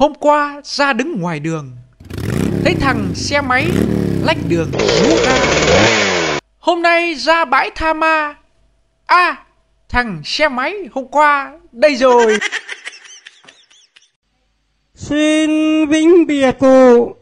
Hôm qua ra đứng ngoài đường Thấy thằng xe máy lách đường rú ga Hôm nay ra bãi tha ma À thằng xe máy hôm qua đây rồi Xin vĩnh biệt cụ